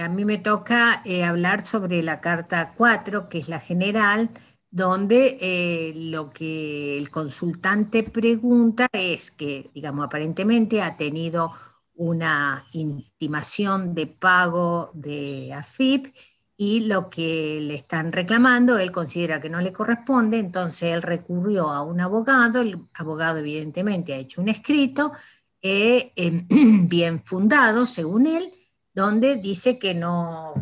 a mí me toca eh, hablar sobre la Carta 4, que es la general, donde eh, lo que el consultante pregunta es que, digamos, aparentemente ha tenido una intimación de pago de AFIP y lo que le están reclamando, él considera que no le corresponde, entonces él recurrió a un abogado, el abogado evidentemente ha hecho un escrito eh, em, bien fundado, según él, donde dice que no,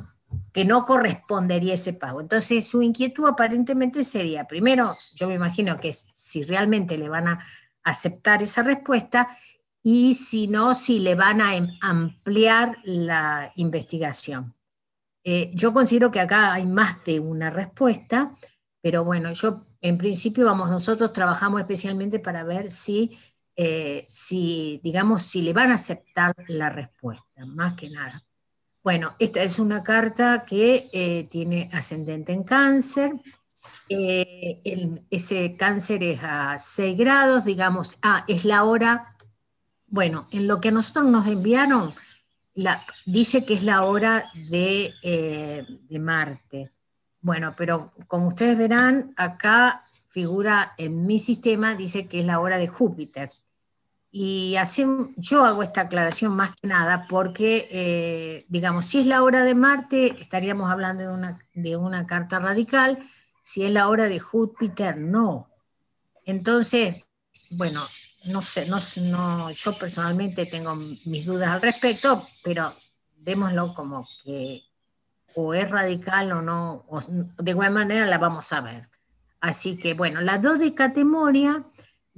que no correspondería ese pago. Entonces, su inquietud aparentemente sería, primero, yo me imagino que si realmente le van a aceptar esa respuesta y si no, si le van a em, ampliar la investigación. Eh, yo considero que acá hay más de una respuesta, pero bueno, yo en principio, vamos, nosotros trabajamos especialmente para ver si eh, si, digamos, si le van a aceptar la respuesta, más que nada. Bueno, esta es una carta que eh, tiene ascendente en cáncer. Eh, ese cáncer es a 6 grados, digamos, ah, es la hora, bueno, en lo que a nosotros nos enviaron, la, dice que es la hora de, de Marte. Bueno, pero como ustedes verán, acá figura en mi sistema, dice que es la hora de Júpiter. Y así yo hago esta aclaración más que nada porque, eh, digamos, si es la hora de Marte, estaríamos hablando de una, carta radical, si es la hora de Júpiter, no. Entonces, bueno, no sé, no, no, yo personalmente tengo mis dudas al respecto, pero démoslo como que o es radical o no, de igual manera la vamos a ver. Así que, bueno, la catemonia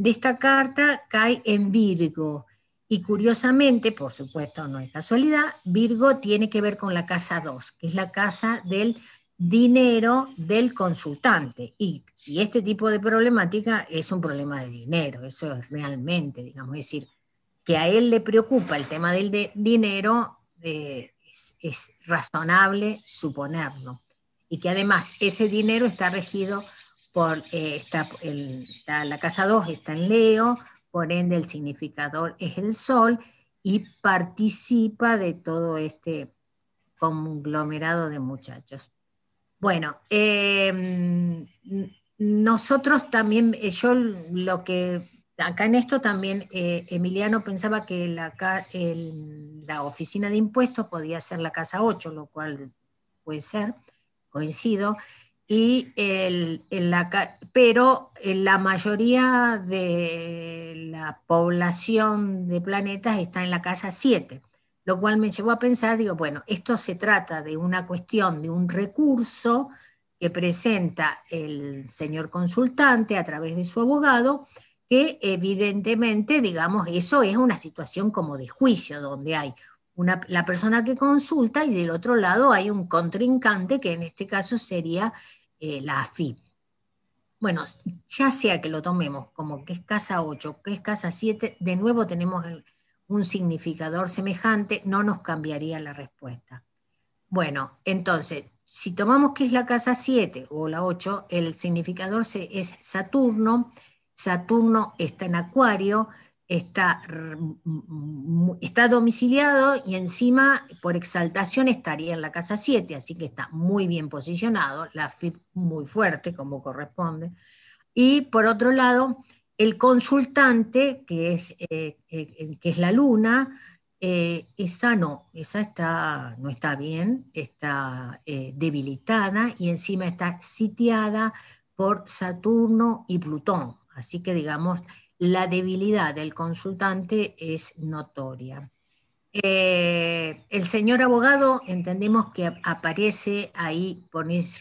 de esta carta cae en Virgo. Y curiosamente, por supuesto, no es casualidad, Virgo tiene que ver con la casa 2, que es la casa del dinero del consultante. Y, y, este tipo de problemática es un problema de dinero, eso es realmente, digamos, decir, que a él le preocupa el tema del dinero, eh, es razonable suponerlo. Y que además ese dinero está regido por, eh, está, la, casa 2 está en Leo, por ende el significador es el Sol y participa de todo este conglomerado de muchachos. Bueno, em, nosotros también, eh, yo lo que acá en esto también eh, Emiliano pensaba que la, la, oficina de impuestos podía ser la casa 8, lo cual puede ser, coincido el, la, pero eh, la mayoría de la población de planetas está en la casa 7, lo cual me llevó a pensar, digo, bueno, esto se trata de una cuestión, de un recurso que presenta el señor consultante a través de su abogado, que evidentemente, digamos, eso es una situación como de juicio, donde hay la persona que consulta y del otro lado hay un contrincante, que en este caso sería eh, la AFIP. Bueno, ya sea que lo tomemos como que es casa 8, que es casa 7, de nuevo tenemos un significador semejante, no nos cambiaría la respuesta. Bueno, entonces, si tomamos que es la casa 7 o la 8, el significador es Saturno, Saturno está en Acuario, está, está domiciliado y encima por exaltación estaría en la casa 7, así que está muy bien posicionado, la FIP muy fuerte como corresponde. Y por otro lado, el consultante, que es, eh, eh, eh, que es la luna, esa no, esa está, no está bien, está debilitada y encima está sitiada por Saturno y Plutón. Así que digamos, la debilidad del consultante es notoria. Eh, el señor abogado entendemos que aparece ahí, ponéis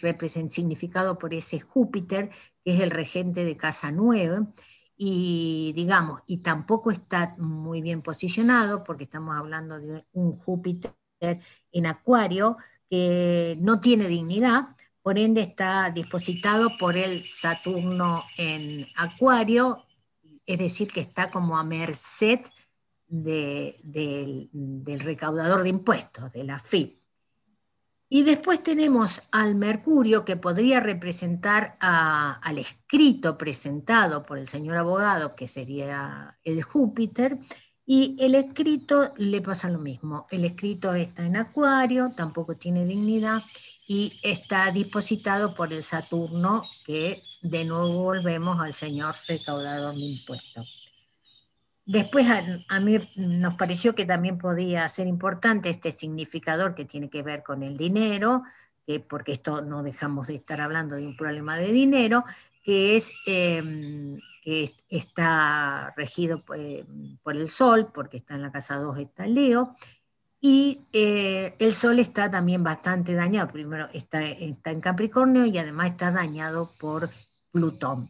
significado por ese Júpiter, que es el regente de Casa 9, y digamos, y tampoco está muy bien posicionado, porque estamos hablando de un Júpiter en Acuario que no tiene dignidad, por ende está dispositado por el Saturno en Acuario es decir, que está como a merced del recaudador de impuestos, de la FIP. Y después tenemos al Mercurio, que podría representar al escrito presentado por el señor abogado, que sería el Júpiter, y el escrito le pasa lo mismo. El escrito está en Acuario, tampoco tiene dignidad, y está dispositado por el Saturno, que de nuevo volvemos al señor recaudador de impuestos. Después a, mí nos pareció que también podía ser importante este significador que tiene que ver con el dinero, porque esto no dejamos de estar hablando de un problema de dinero, que es em, que está regido eh, por el Sol, porque está en la casa 2, está Leo, y eh, el Sol está también bastante dañado, primero está, está en Capricornio y además está dañado por Plutón.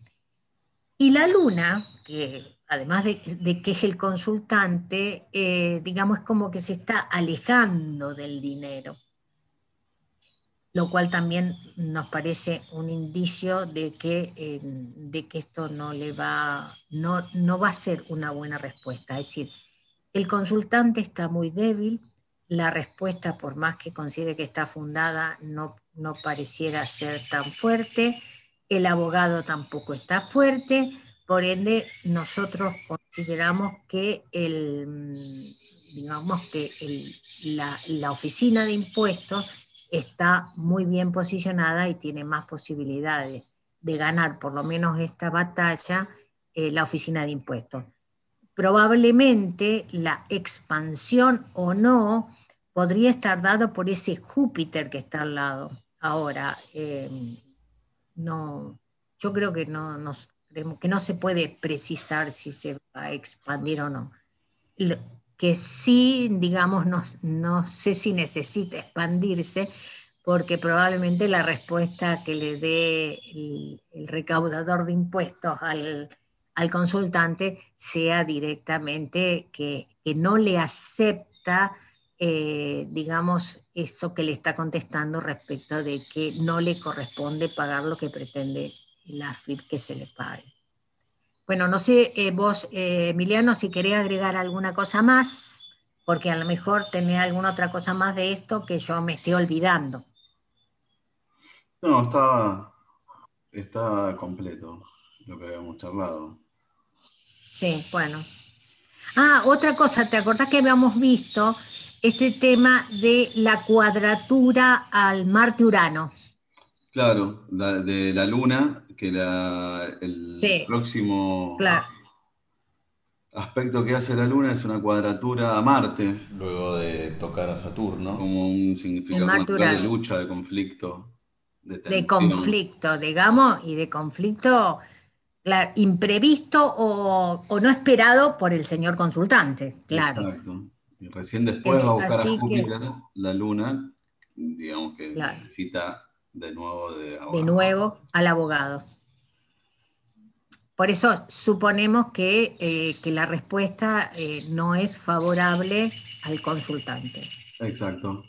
Y la luna, que además de, que es el consultante, eh, digamos, es como que se está alejando del dinero, lo cual también nos parece un indicio de que, eh, esto no, le va, no, va a ser una buena respuesta. Es decir, el consultante está muy débil, la respuesta, por más que considere que está fundada, no, no pareciera ser tan fuerte el abogado tampoco está fuerte, por ende nosotros consideramos que mm, digamos que la, oficina de impuestos está muy bien posicionada y tiene más posibilidades de ganar por lo menos esta batalla eh, la oficina de impuestos. Probablemente la expansión o no podría estar dado por ese Júpiter que está al lado ahora. Eh, no, yo creo que no, que no se puede precisar si se va a expandir o no. Que sí, digamos, no, sé si necesita expandirse, porque probablemente la respuesta que le dé el, recaudador de impuestos al, consultante sea directamente que no le acepta eh, digamos, eso que le está contestando respecto de que no le corresponde pagar lo que pretende la AFIP que se le pague. Bueno, no sé, eh, vos, eh, Emiliano, si querés agregar alguna cosa más, porque a lo mejor tenés alguna otra cosa más de esto que yo me estoy olvidando. No, está, está completo lo que habíamos charlado. Sí, bueno. Ah, otra cosa, ¿te acordás que habíamos visto este tema de la cuadratura al Marte-Urano. Claro, de la Luna, que el próximo aspecto que hace la Luna es una cuadratura a Marte. Luego de tocar a Saturno. Como un significado de lucha, de conflicto. De, conflicto, digamos, y de conflicto imprevisto o, o, no esperado por el señor consultante, claro. Exacto. Y recién después de la luna, digamos que necesita de nuevo de, nuevo al abogado. Por eso suponemos que, eh, la respuesta eh, no es favorable al consultante. Exacto.